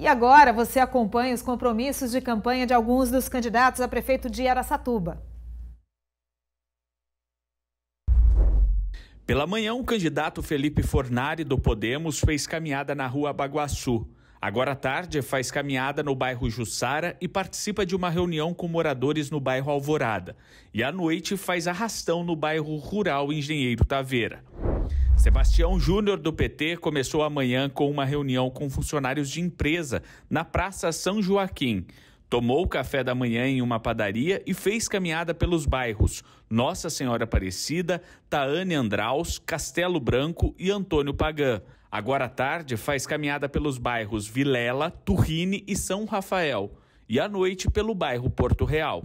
E agora você acompanha os compromissos de campanha de alguns dos candidatos a prefeito de Aracatuba. Pela manhã, o candidato Felipe Fornari do Podemos fez caminhada na rua Baguaçu. Agora à tarde, faz caminhada no bairro Jussara e participa de uma reunião com moradores no bairro Alvorada. E à noite, faz arrastão no bairro Rural Engenheiro Taveira. Sebastião Júnior, do PT, começou amanhã com uma reunião com funcionários de empresa na Praça São Joaquim. Tomou o café da manhã em uma padaria e fez caminhada pelos bairros Nossa Senhora Aparecida, Taane Andraus, Castelo Branco e Antônio Pagã. Agora à tarde, faz caminhada pelos bairros Vilela, Turrine e São Rafael. E à noite, pelo bairro Porto Real.